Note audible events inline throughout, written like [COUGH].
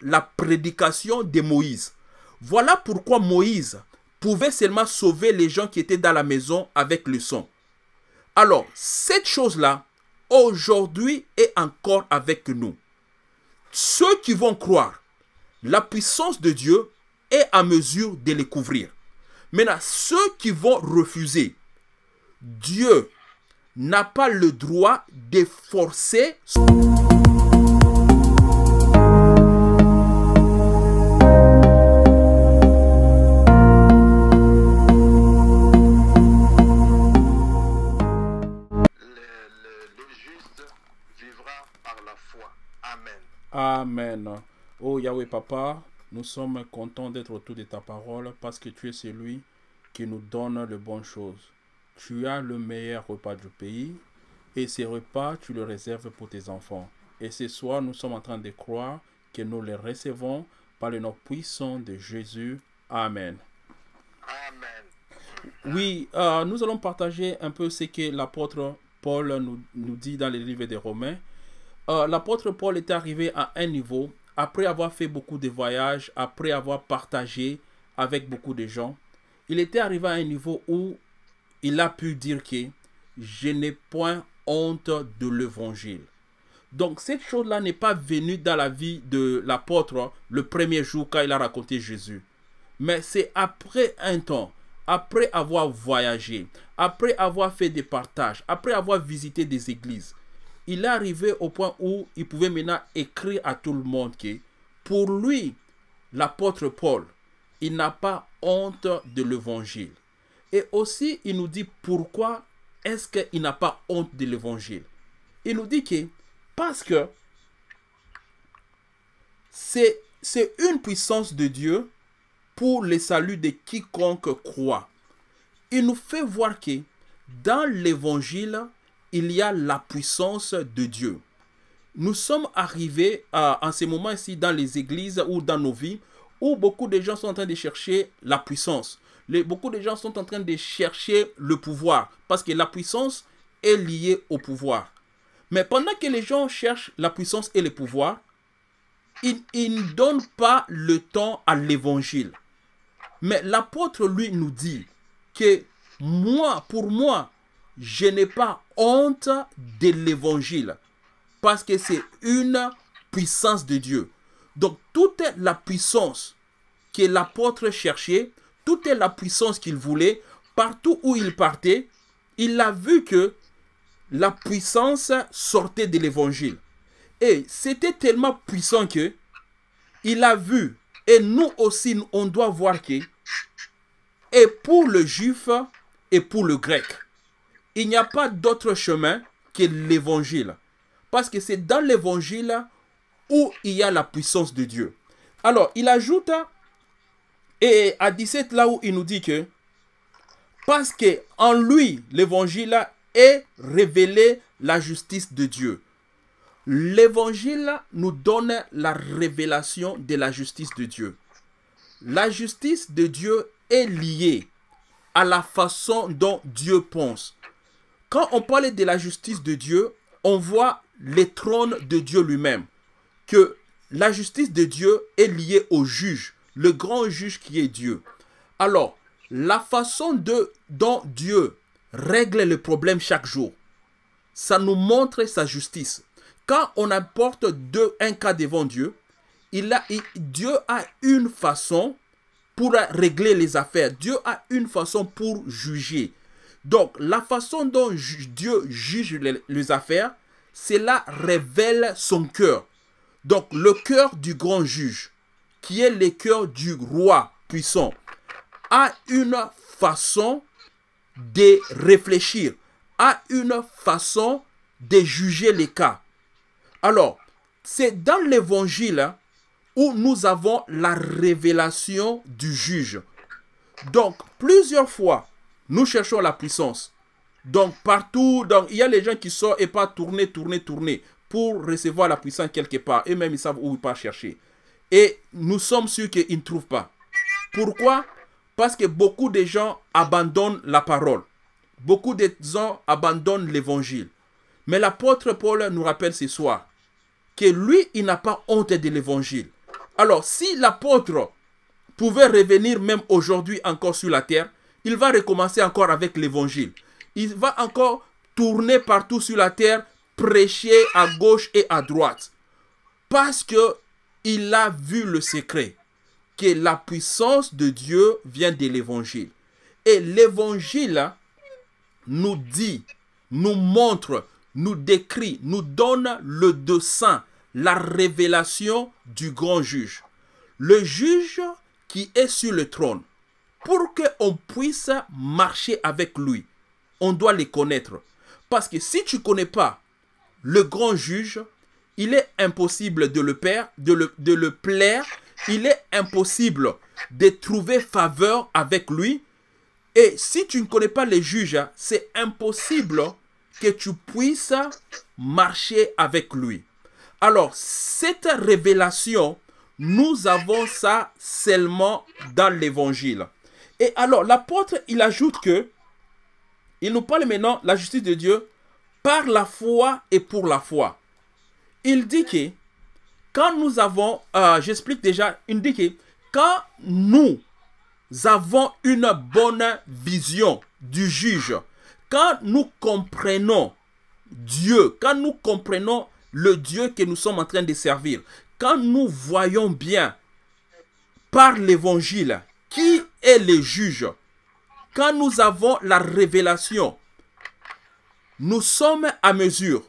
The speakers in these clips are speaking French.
la prédication de Moïse. Voilà pourquoi Moïse pouvait seulement sauver les gens qui étaient dans la maison avec le son Alors, cette chose-là, aujourd'hui, est encore avec nous. Ceux qui vont croire la puissance de Dieu est à mesure de les couvrir. Maintenant, ceux qui vont refuser, Dieu n'a pas le droit de forcer Amen. Oh Yahweh Papa, nous sommes contents d'être autour de ta parole parce que tu es celui qui nous donne les bonnes choses. Tu as le meilleur repas du pays et ces repas, tu le réserves pour tes enfants. Et ce soir, nous sommes en train de croire que nous les recevons par le nom puissant de Jésus. Amen. Amen. Oui, euh, nous allons partager un peu ce que l'apôtre Paul nous, dit dans les livres des Romains. Euh, l'apôtre Paul était arrivé à un niveau, après avoir fait beaucoup de voyages, après avoir partagé avec beaucoup de gens, il était arrivé à un niveau où il a pu dire que je n'ai point honte de l'évangile. Donc cette chose-là n'est pas venue dans la vie de l'apôtre le premier jour quand il a raconté Jésus. Mais c'est après un temps, après avoir voyagé, après avoir fait des partages, après avoir visité des églises, il est arrivé au point où il pouvait maintenant écrire à tout le monde que pour lui, l'apôtre Paul, il n'a pas honte de l'évangile. Et aussi, il nous dit pourquoi est-ce qu'il n'a pas honte de l'évangile. Il nous dit que parce que c'est une puissance de Dieu pour le salut de quiconque croit. Il nous fait voir que dans l'évangile, il y a la puissance de Dieu. Nous sommes arrivés à, en ce moment ici dans les églises ou dans nos vies où beaucoup de gens sont en train de chercher la puissance. Les, beaucoup de gens sont en train de chercher le pouvoir parce que la puissance est liée au pouvoir. Mais pendant que les gens cherchent la puissance et le pouvoir, ils, ils ne donnent pas le temps à l'évangile. Mais l'apôtre, lui, nous dit que moi, pour moi, je n'ai pas honte de l'évangile parce que c'est une puissance de Dieu. Donc toute la puissance que l'apôtre cherchait, toute la puissance qu'il voulait, partout où il partait, il a vu que la puissance sortait de l'évangile. Et c'était tellement puissant que il a vu, et nous aussi, on doit voir que, et pour le juif et pour le grec, il n'y a pas d'autre chemin que l'évangile. Parce que c'est dans l'évangile où il y a la puissance de Dieu. Alors, il ajoute, et à 17, là où il nous dit que, parce que en lui, l'évangile est révélé la justice de Dieu. L'évangile nous donne la révélation de la justice de Dieu. La justice de Dieu est liée à la façon dont Dieu pense. Quand on parle de la justice de Dieu, on voit les trônes de Dieu lui-même. Que la justice de Dieu est liée au juge, le grand juge qui est Dieu. Alors, la façon de, dont Dieu règle le problème chaque jour, ça nous montre sa justice. Quand on apporte deux, un cas devant Dieu, il a, Dieu a une façon pour régler les affaires. Dieu a une façon pour juger. Donc, la façon dont Dieu juge les, affaires, cela révèle son cœur. Donc, le cœur du grand juge, qui est le cœur du roi puissant, a une façon de réfléchir, a une façon de juger les cas. Alors, c'est dans l'évangile hein, où nous avons la révélation du juge. Donc, plusieurs fois, nous cherchons la puissance. Donc partout, donc, il y a les gens qui sortent et pas tourner, tourner, tourner pour recevoir la puissance quelque part. Et même ils savent où ils pas chercher. Et nous sommes sûrs qu'ils ne trouvent pas. Pourquoi Parce que beaucoup de gens abandonnent la parole. Beaucoup de gens abandonnent l'évangile. Mais l'apôtre Paul nous rappelle ce soir que lui, il n'a pas honte de l'évangile. Alors, si l'apôtre pouvait revenir même aujourd'hui encore sur la terre, il va recommencer encore avec l'évangile. Il va encore tourner partout sur la terre, prêcher à gauche et à droite. Parce que il a vu le secret, que la puissance de Dieu vient de l'évangile. Et l'évangile nous dit, nous montre, nous décrit, nous donne le dessin, la révélation du grand juge. Le juge qui est sur le trône, pour qu'on puisse marcher avec lui, on doit les connaître. Parce que si tu ne connais pas le grand juge, il est impossible de le, de le, de le plaire, il est impossible de trouver faveur avec lui. Et si tu ne connais pas les juges, c'est impossible que tu puisses marcher avec lui. Alors, cette révélation, nous avons ça seulement dans l'évangile. Et alors, l'apôtre, il ajoute que, il nous parle maintenant la justice de Dieu par la foi et pour la foi. Il dit que, quand nous avons, euh, j'explique déjà, il dit que, quand nous avons une bonne vision du juge, quand nous comprenons Dieu, quand nous comprenons le Dieu que nous sommes en train de servir, quand nous voyons bien par l'évangile qui et les juges, Quand nous avons la révélation, nous sommes à mesure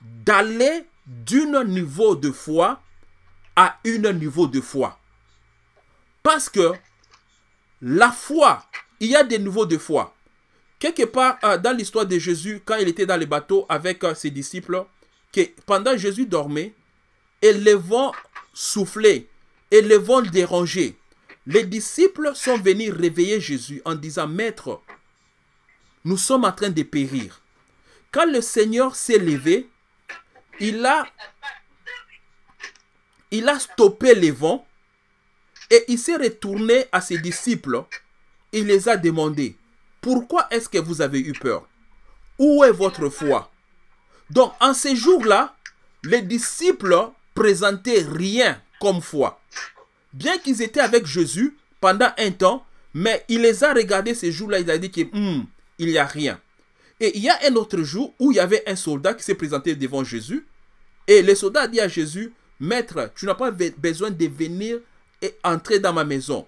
d'aller d'un niveau de foi à un niveau de foi. Parce que la foi, il y a des niveaux de foi. Quelque part euh, dans l'histoire de Jésus, quand il était dans le bateau avec euh, ses disciples, que pendant Jésus dormait, et les vont soufflait, et les vont déranger. Les disciples sont venus réveiller Jésus en disant, Maître, nous sommes en train de périr. Quand le Seigneur s'est levé, il a, il a stoppé les vents et il s'est retourné à ses disciples. Il les a demandé, pourquoi est-ce que vous avez eu peur Où est votre foi Donc, en ces jours-là, les disciples présentaient rien comme foi bien qu'ils étaient avec Jésus pendant un temps, mais il les a regardés ces jours-là, il a dit qu'il hmm, il n'y a rien. Et il y a un autre jour où il y avait un soldat qui s'est présenté devant Jésus, et le soldat a dit à Jésus, Maître, tu n'as pas besoin de venir et entrer dans ma maison.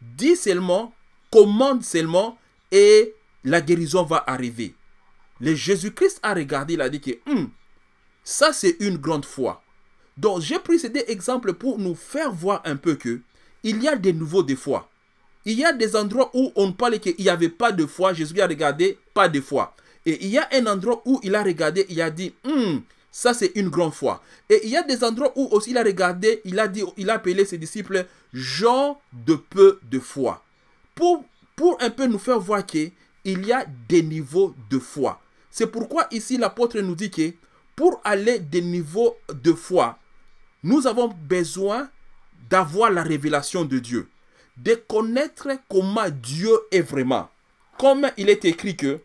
Dis seulement, commande seulement, et la guérison va arriver. Le Jésus-Christ a regardé, il a dit que hmm, ça c'est une grande foi. Donc j'ai pris ces deux exemples pour nous faire voir un peu que il y a des niveaux de foi. Il y a des endroits où on parlait qu'il n'y avait pas de foi. Jésus a regardé, pas de foi. Et il y a un endroit où il a regardé, il a dit, hmm, ça c'est une grande foi. Et il y a des endroits où aussi il a regardé, il a dit, il a appelé ses disciples gens de peu de foi. Pour, pour un peu nous faire voir qu'il y a des niveaux de foi. C'est pourquoi ici l'apôtre nous dit que pour aller des niveaux de foi, nous avons besoin d'avoir la révélation de Dieu, de connaître comment Dieu est vraiment. Comme il est écrit que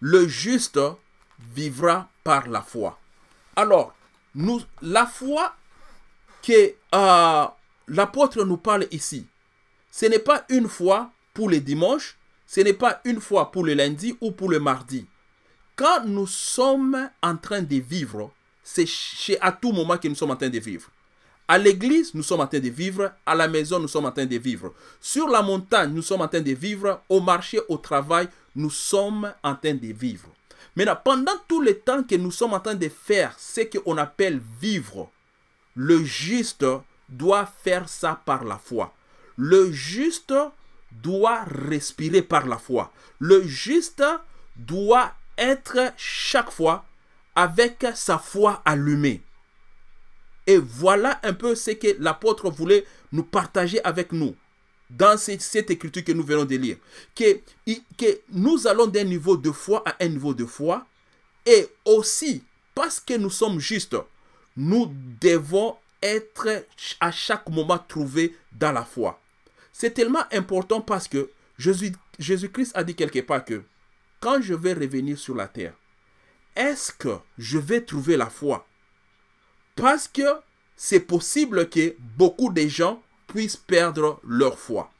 le juste vivra par la foi. Alors, nous, la foi que euh, l'apôtre nous parle ici, ce n'est pas une foi pour le dimanche, ce n'est pas une fois pour le lundi ou pour le mardi. Quand nous sommes en train de vivre c'est chez à tout moment que nous sommes en train de vivre. À l'église, nous sommes en train de vivre. À la maison, nous sommes en train de vivre. Sur la montagne, nous sommes en train de vivre. Au marché, au travail, nous sommes en train de vivre. Maintenant, pendant tout le temps que nous sommes en train de faire ce qu'on appelle vivre, le juste doit faire ça par la foi. Le juste doit respirer par la foi. Le juste doit être chaque fois avec sa foi allumée. Et voilà un peu ce que l'apôtre voulait nous partager avec nous dans cette écriture que nous venons de lire. Que, nous allons d'un niveau de foi à un niveau de foi. Et aussi, parce que nous sommes justes, nous devons être à chaque moment trouvés dans la foi. C'est tellement important parce que Jésus-Christ a dit quelque part que quand je vais revenir sur la terre, est-ce que je vais trouver la foi Parce que c'est possible que beaucoup de gens puissent perdre leur foi.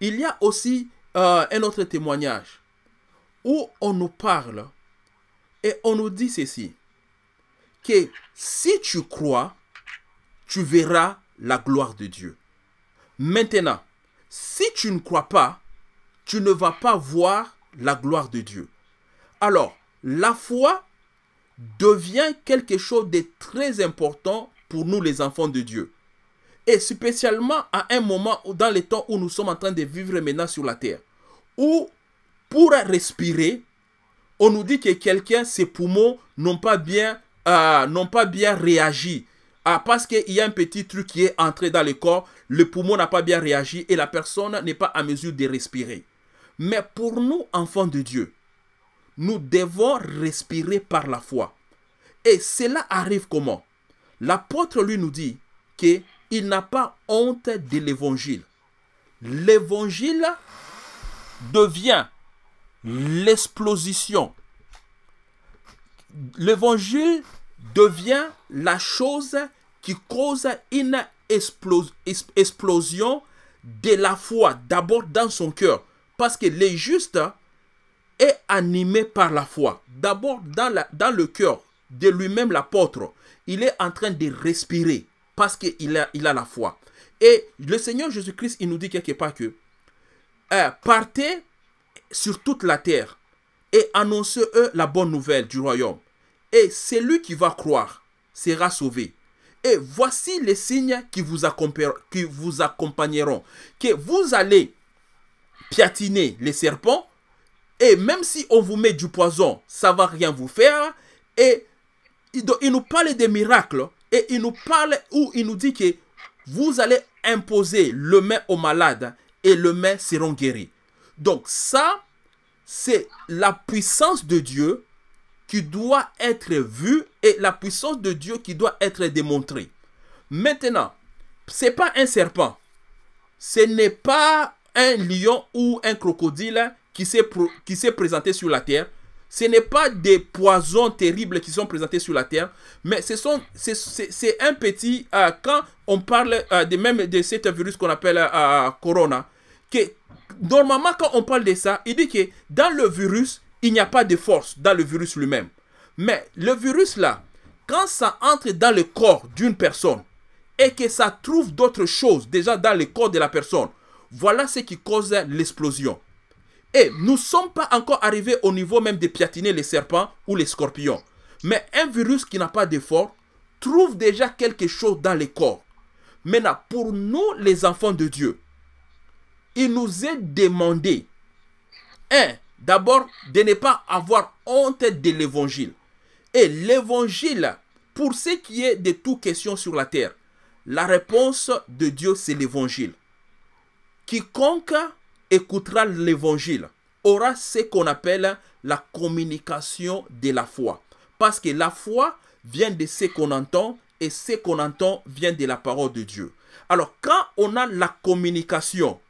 Il y a aussi euh, un autre témoignage où on nous parle et on nous dit ceci, que si tu crois, tu verras la gloire de Dieu. Maintenant, si tu ne crois pas, tu ne vas pas voir la gloire de Dieu. Alors, la foi devient quelque chose de très important pour nous les enfants de Dieu. Et spécialement à un moment dans les temps où nous sommes en train de vivre maintenant sur la terre. Où pour respirer, on nous dit que quelqu'un, ses poumons n'ont pas bien, euh, pas bien réagi. Ah, parce qu'il y a un petit truc qui est entré dans le corps, le poumon n'a pas bien réagi et la personne n'est pas à mesure de respirer. Mais pour nous, enfants de Dieu, nous devons respirer par la foi. Et cela arrive comment L'apôtre lui nous dit qu'il n'a pas honte de l'évangile. L'évangile devient l'explosion. L'évangile devient la chose qui cause une explosion de la foi, d'abord dans son cœur. Parce que les justes est animé par la foi. D'abord, dans, dans le cœur de lui-même l'apôtre, il est en train de respirer parce qu'il a, il a la foi. Et le Seigneur Jésus-Christ, il nous dit quelque part que euh, partez sur toute la terre et annoncez-eux la bonne nouvelle du royaume. Et celui qui va croire sera sauvé. Et voici les signes qui vous, qui vous accompagneront. Que vous allez piatiner les serpents, et même si on vous met du poison, ça va rien vous faire. Et il nous parle des miracles. Et il nous parle où il nous dit que vous allez imposer le main aux malades et le main seront guéris. Donc ça, c'est la puissance de Dieu qui doit être vue et la puissance de Dieu qui doit être démontrée. Maintenant, ce n'est pas un serpent. Ce n'est pas un lion ou un crocodile qui s'est présenté sur la terre, ce n'est pas des poisons terribles qui sont présentés sur la terre, mais ce c'est un petit... Euh, quand on parle euh, de même de cet virus qu'on appelle euh, Corona, que normalement quand on parle de ça, il dit que dans le virus, il n'y a pas de force dans le virus lui-même. Mais le virus là, quand ça entre dans le corps d'une personne et que ça trouve d'autres choses déjà dans le corps de la personne, voilà ce qui cause l'explosion. Et nous ne sommes pas encore arrivés au niveau même de piatiner les serpents ou les scorpions. Mais un virus qui n'a pas d'effort trouve déjà quelque chose dans les corps. Maintenant, pour nous, les enfants de Dieu, il nous est demandé, un, d'abord, de ne pas avoir honte de l'évangile. Et l'évangile, pour ce qui est de toute question sur la terre, la réponse de Dieu, c'est l'évangile. Quiconque écoutera l'évangile aura ce qu'on appelle la communication de la foi. Parce que la foi vient de ce qu'on entend et ce qu'on entend vient de la parole de Dieu. Alors quand on a la communication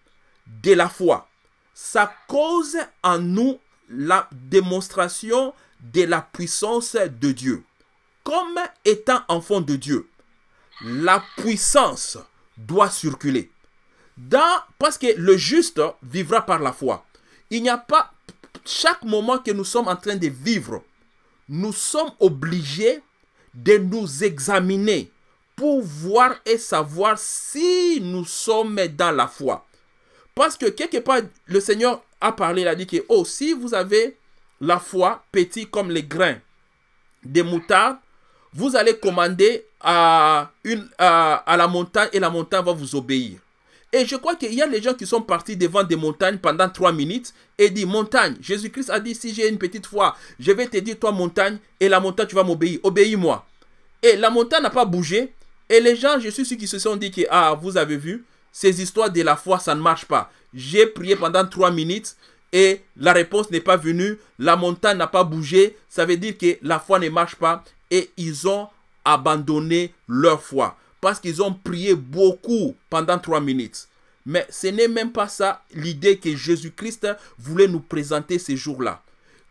de la foi, ça cause en nous la démonstration de la puissance de Dieu. Comme étant enfant de Dieu, la puissance doit circuler parce que le juste vivra par la foi. Il n'y a pas, chaque moment que nous sommes en train de vivre, nous sommes obligés de nous examiner pour voir et savoir si nous sommes dans la foi. Parce que quelque part, le Seigneur a parlé, il a dit que, oh, si vous avez la foi petit comme les grains des moutarde, vous allez commander à, une, à la montagne et la montagne va vous obéir. Et je crois qu'il y a les gens qui sont partis devant des montagnes pendant trois minutes et dit montagne. Jésus-Christ a dit si j'ai une petite foi, je vais te dire toi montagne et la montagne tu vas m'obéir, obéis-moi. Et la montagne n'a pas bougé et les gens, je suis ceux qui se sont dit que ah vous avez vu ces histoires de la foi ça ne marche pas. J'ai prié pendant trois minutes et la réponse n'est pas venue, la montagne n'a pas bougé, ça veut dire que la foi ne marche pas et ils ont abandonné leur foi parce qu'ils ont prié beaucoup pendant trois minutes. Mais ce n'est même pas ça l'idée que Jésus-Christ voulait nous présenter ces jours-là.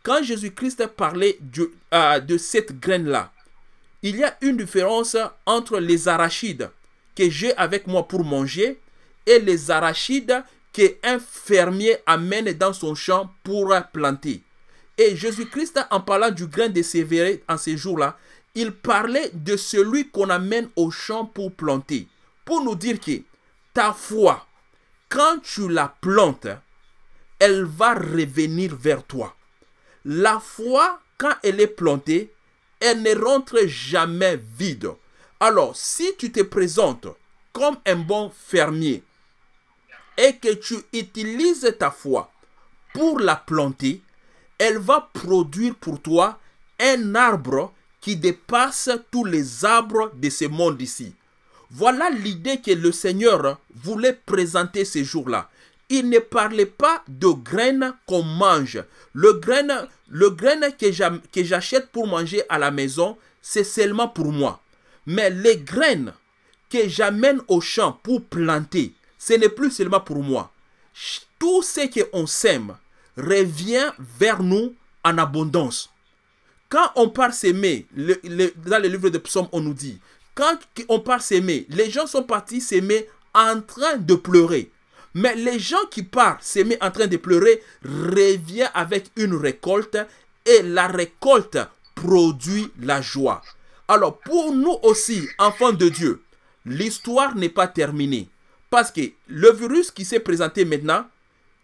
Quand Jésus-Christ parlait euh, de, cette graine-là, il y a une différence entre les arachides que j'ai avec moi pour manger et les arachides qu'un fermier amène dans son champ pour planter. Et Jésus-Christ, en parlant du grain de sévéré en ces jours-là, il parlait de celui qu'on amène au champ pour planter, pour nous dire que ta foi, quand tu la plantes, elle va revenir vers toi. La foi, quand elle est plantée, elle ne rentre jamais vide. Alors, si tu te présentes comme un bon fermier et que tu utilises ta foi pour la planter, elle va produire pour toi un arbre qui dépasse tous les arbres de ce monde ici. Voilà l'idée que le Seigneur voulait présenter ces jours-là. Il ne parlait pas de graines qu'on mange. Le grain, le grain que j'achète pour manger à la maison, c'est seulement pour moi. Mais les graines que j'amène au champ pour planter, ce n'est plus seulement pour moi. Tout ce on sème revient vers nous en abondance. Quand on part s'aimer, dans le livre de Psaume, on nous dit, quand on part s'aimer, les gens sont partis s'aimer en train de pleurer. Mais les gens qui partent s'aimer en train de pleurer reviennent avec une récolte et la récolte produit la joie. Alors pour nous aussi, enfants de Dieu, l'histoire n'est pas terminée. Parce que le virus qui s'est présenté maintenant,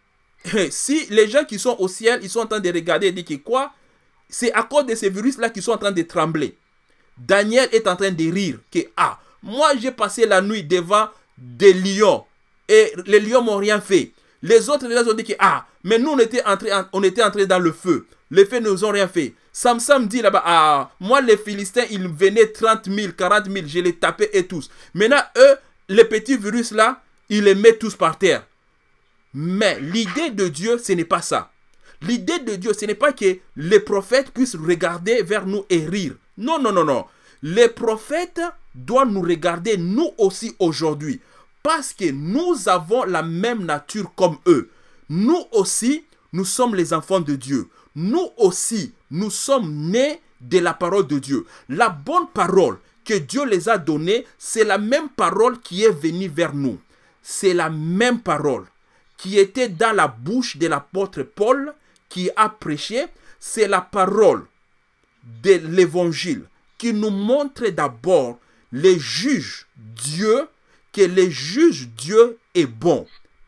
[LAUGHS] si les gens qui sont au ciel, ils sont en train de regarder et dire que quoi c'est à cause de ces virus-là qu'ils sont en train de trembler. Daniel est en train de rire que, ah, moi j'ai passé la nuit devant des lions et les lions m'ont rien fait. Les autres les ont dit que, ah, mais nous on était entrés, on était entré dans le feu. Les feux ne nous ont rien fait. Samsam dit là-bas, ah, moi les Philistins, ils venaient 30 000, 40 000, je les tapais et tous. Maintenant, eux, les petits virus là, ils les mettent tous par terre. Mais l'idée de Dieu, ce n'est pas ça. L'idée de Dieu, ce n'est pas que les prophètes puissent regarder vers nous et rire. Non, non, non, non. Les prophètes doivent nous regarder nous aussi aujourd'hui. Parce que nous avons la même nature comme eux. Nous aussi, nous sommes les enfants de Dieu. Nous aussi, nous sommes nés de la parole de Dieu. La bonne parole que Dieu les a donnée, c'est la même parole qui est venue vers nous. C'est la même parole qui était dans la bouche de l'apôtre Paul qui a prêché, c'est la parole de l'évangile qui nous montre d'abord les juges Dieu, que les juges Dieu est bon.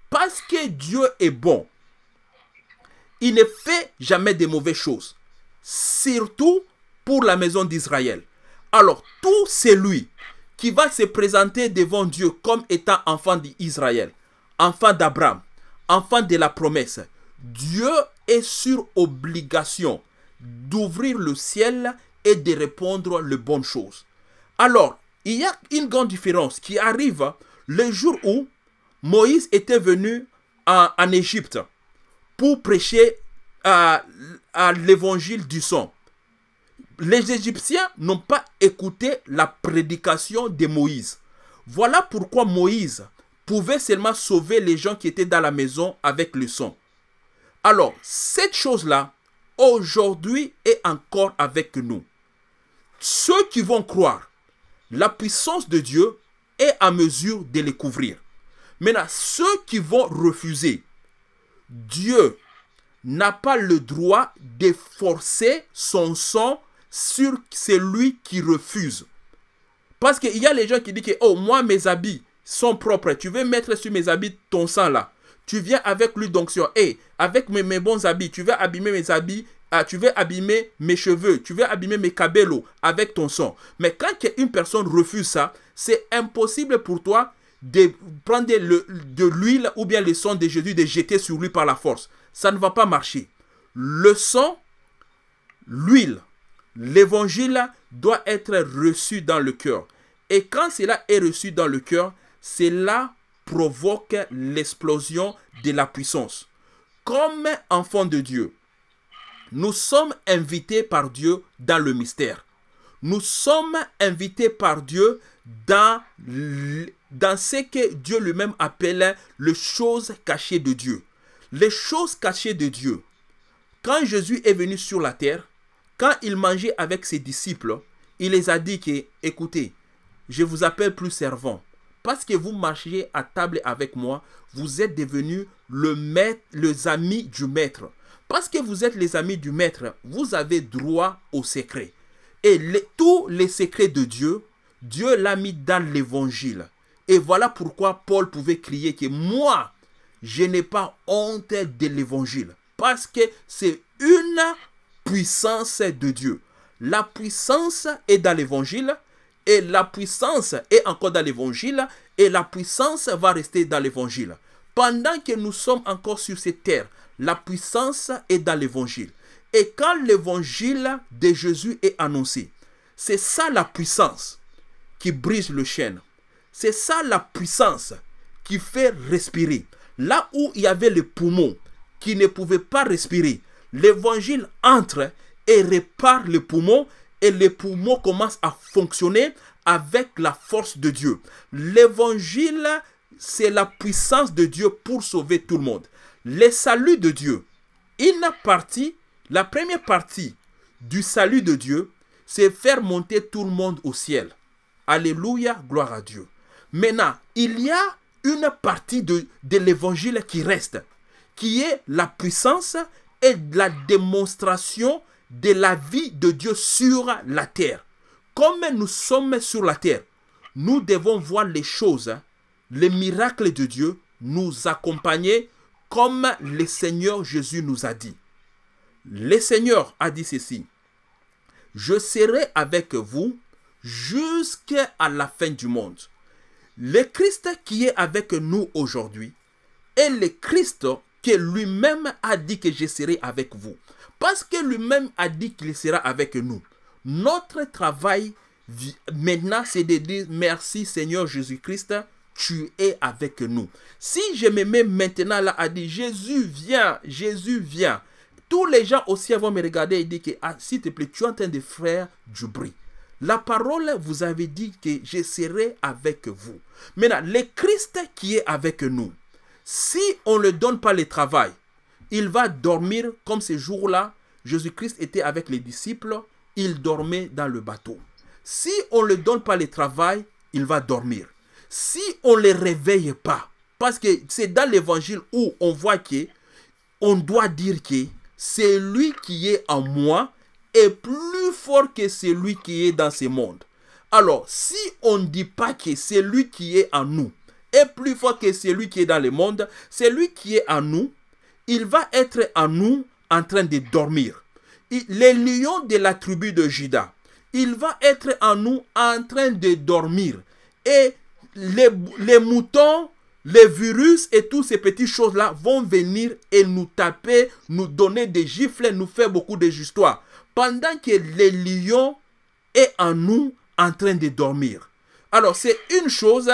Parce que Dieu est bon, il ne fait jamais de mauvaises choses, surtout pour la maison d'Israël. Alors, tout celui qui va se présenter devant Dieu comme étant enfant d'Israël, enfant d'Abraham, enfant de la promesse, Dieu est sur obligation d'ouvrir le ciel et de répondre les bonnes choses. Alors, il y a une grande différence qui arrive le jour où Moïse était venu en, Égypte pour prêcher à, à l'évangile du sang. Les Égyptiens n'ont pas écouté la prédication de Moïse. Voilà pourquoi Moïse pouvait seulement sauver les gens qui étaient dans la maison avec le sang. Alors, cette chose-là, aujourd'hui, est encore avec nous. Ceux qui vont croire la puissance de Dieu est à mesure de les couvrir. Maintenant, ceux qui vont refuser, Dieu n'a pas le droit de forcer son sang sur celui qui refuse. Parce qu'il y a les gens qui disent que, oh, moi, mes habits sont propres. Tu veux mettre sur mes habits ton sang là tu viens avec lui d'onction. Et avec mes, bons habits, tu veux abîmer mes habits, ah, tu veux abîmer mes cheveux, tu veux abîmer mes cabellos avec ton sang. Mais quand une personne refuse ça, c'est impossible pour toi de prendre le, de l'huile ou bien le sang de Jésus, de jeter sur lui par la force. Ça ne va pas marcher. Le sang, l'huile, l'évangile doit être reçu dans le cœur. Et quand cela est reçu dans le cœur, c'est là provoque l'explosion de la puissance. Comme enfants de Dieu, nous sommes invités par Dieu dans le mystère. Nous sommes invités par Dieu dans, dans ce que Dieu lui-même appelle les choses cachées de Dieu. Les choses cachées de Dieu. Quand Jésus est venu sur la terre, quand il mangeait avec ses disciples, il les a dit que, écoutez, je vous appelle plus servants, parce que vous marchiez à table avec moi, vous êtes devenus le maître, les amis du maître. Parce que vous êtes les amis du maître, vous avez droit au secret. Et tous les secrets de Dieu, Dieu l'a mis dans l'évangile. Et voilà pourquoi Paul pouvait crier que moi, je n'ai pas honte de l'évangile. Parce que c'est une puissance de Dieu. La puissance est dans l'évangile et la puissance est encore dans l'évangile et la puissance va rester dans l'évangile. Pendant que nous sommes encore sur cette terre, la puissance est dans l'évangile. Et quand l'évangile de Jésus est annoncé, c'est ça la puissance qui brise le chêne. C'est ça la puissance qui fait respirer. Là où il y avait les poumons qui ne pouvaient pas respirer, l'évangile entre et répare les poumons et les poumons commencent à fonctionner avec la force de Dieu. L'évangile, c'est la puissance de Dieu pour sauver tout le monde. Les saluts de Dieu, une partie, la première partie du salut de Dieu, c'est faire monter tout le monde au ciel. Alléluia, gloire à Dieu. Maintenant, il y a une partie de, de l'évangile qui reste, qui est la puissance et la démonstration de la vie de Dieu sur la terre. Comme nous sommes sur la terre, nous devons voir les choses, les miracles de Dieu nous accompagner comme le Seigneur Jésus nous a dit. Le Seigneur a dit ceci, je serai avec vous jusqu'à la fin du monde. Le Christ qui est avec nous aujourd'hui est le Christ que lui-même a dit que je serai avec vous. Parce que lui-même a dit qu'il sera avec nous. Notre travail maintenant, c'est de dire merci Seigneur Jésus-Christ, tu es avec nous. Si je me mets maintenant là à dire Jésus vient, Jésus vient, tous les gens aussi vont me regarder et dire que ah, s'il te plaît, tu es en train de faire du bruit. La parole vous avait dit que je serai avec vous. Maintenant, le Christ qui est avec nous, si on ne donne pas le travail, il va dormir comme ces jours-là, Jésus-Christ était avec les disciples, il dormait dans le bateau. Si on ne lui donne pas le travail, il va dormir. Si on ne le réveille pas, parce que c'est dans l'évangile où on voit que on doit dire que c'est lui qui est en moi est plus fort que celui qui est dans ce monde. Alors, si on ne dit pas que celui qui est en nous est plus fort que celui qui est dans le monde, celui qui est en nous il va être en nous en train de dormir. Les lions de la tribu de Juda, il va être en nous en train de dormir. Et les, moutons, les virus et toutes ces petites choses-là vont venir et nous taper, nous donner des gifles, nous faire beaucoup de histoires. Pendant que les lions est en nous en train de dormir. Alors c'est une chose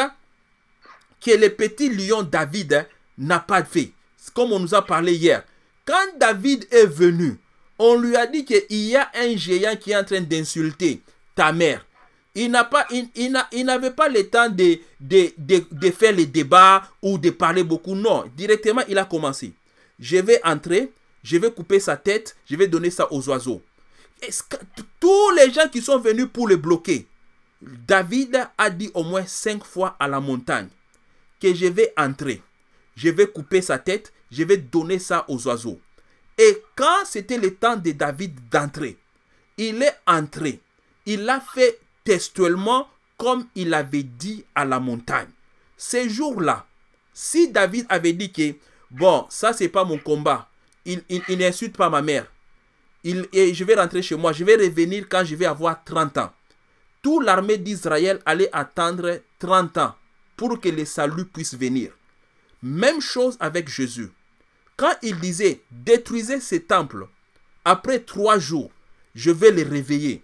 que le petit lion David n'a pas fait comme on nous a parlé hier, quand David est venu, on lui a dit qu'il y a un géant qui est en train d'insulter ta mère. Il n'avait pas, il, n'avait pas le temps de, de, faire les débats ou de parler beaucoup. Non, directement, il a commencé. Je vais entrer, je vais couper sa tête, je vais donner ça aux oiseaux. tous les gens qui sont venus pour le bloquer, David a dit au moins cinq fois à la montagne que je vais entrer je vais couper sa tête, je vais donner ça aux oiseaux. Et quand c'était le temps de David d'entrer, il est entré. Il a fait textuellement comme il avait dit à la montagne. Ces jours-là, si David avait dit que, bon, ça c'est pas mon combat, il, n'insulte pas ma mère, il, et je vais rentrer chez moi, je vais revenir quand je vais avoir 30 ans. Toute l'armée d'Israël allait attendre 30 ans pour que le salut puisse venir. Même chose avec Jésus. Quand il disait détruisez ces temples, après trois jours, je vais les réveiller.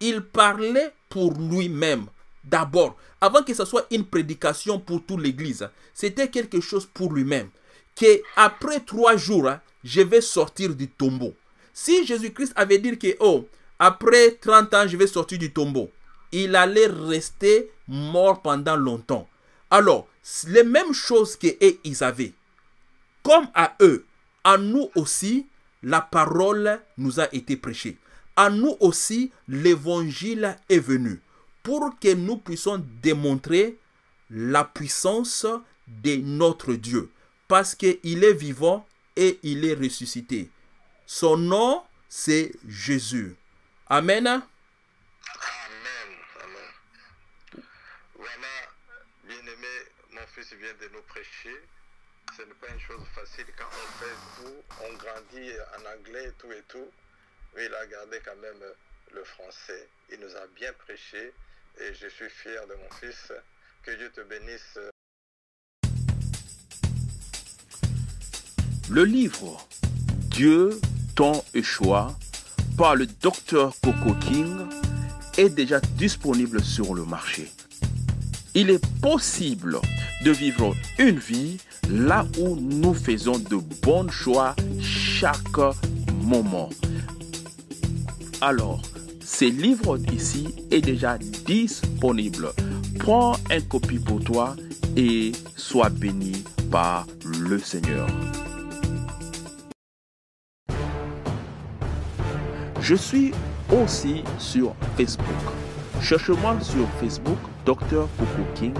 Il parlait pour lui-même d'abord, avant que ce soit une prédication pour toute l'Église. C'était quelque chose pour lui-même. Que après trois jours, hein, je vais sortir du tombeau. Si Jésus-Christ avait dit que, oh, après 30 ans, je vais sortir du tombeau, il allait rester mort pendant longtemps. Alors, les mêmes choses que ils avaient, comme à eux, à nous aussi, la parole nous a été prêchée. À nous aussi, l'évangile est venu pour que nous puissions démontrer la puissance de notre Dieu. Parce qu'il est vivant et il est ressuscité. Son nom, c'est Jésus. Amen. vient de nous prêcher, ce n'est pas une chose facile quand on fait tout, on grandit en anglais et tout et tout. Mais il a gardé quand même le français. Il nous a bien prêché et je suis fier de mon fils. Que Dieu te bénisse. Le livre Dieu, temps et choix par le docteur Coco King est déjà disponible sur le marché. Il est possible de vivre une vie là où nous faisons de bons choix chaque moment. Alors, ce livre ici est déjà disponible. Prends un copie pour toi et sois béni par le Seigneur. Je suis aussi sur Facebook. Cherche-moi sur Facebook docteur Coco King.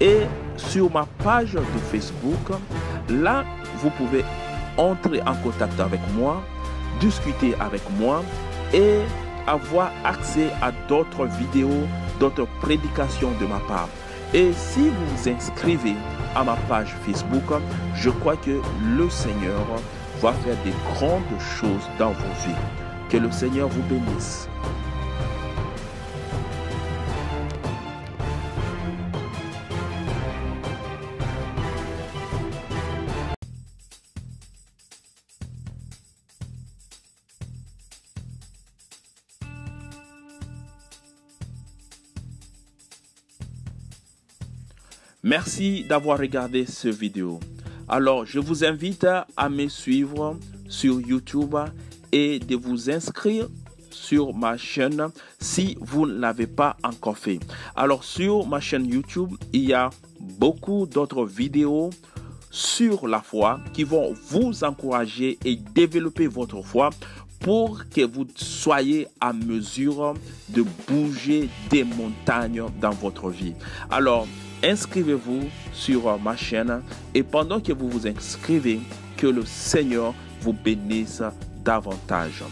Et sur ma page de Facebook, là, vous pouvez entrer en contact avec moi, discuter avec moi et avoir accès à d'autres vidéos, d'autres prédications de ma part. Et si vous vous inscrivez à ma page Facebook, je crois que le Seigneur va faire des grandes choses dans vos vies. Que le Seigneur vous bénisse. Merci d'avoir regardé cette vidéo. Alors, je vous invite à me suivre sur YouTube et de vous inscrire sur ma chaîne si vous ne l'avez pas encore fait. Alors, sur ma chaîne YouTube, il y a beaucoup d'autres vidéos sur la foi qui vont vous encourager et développer votre foi pour que vous soyez à mesure de bouger des montagnes dans votre vie. Alors, Inscrivez-vous sur euh, ma chaîne et pendant que vous vous inscrivez, que le Seigneur vous bénisse davantage.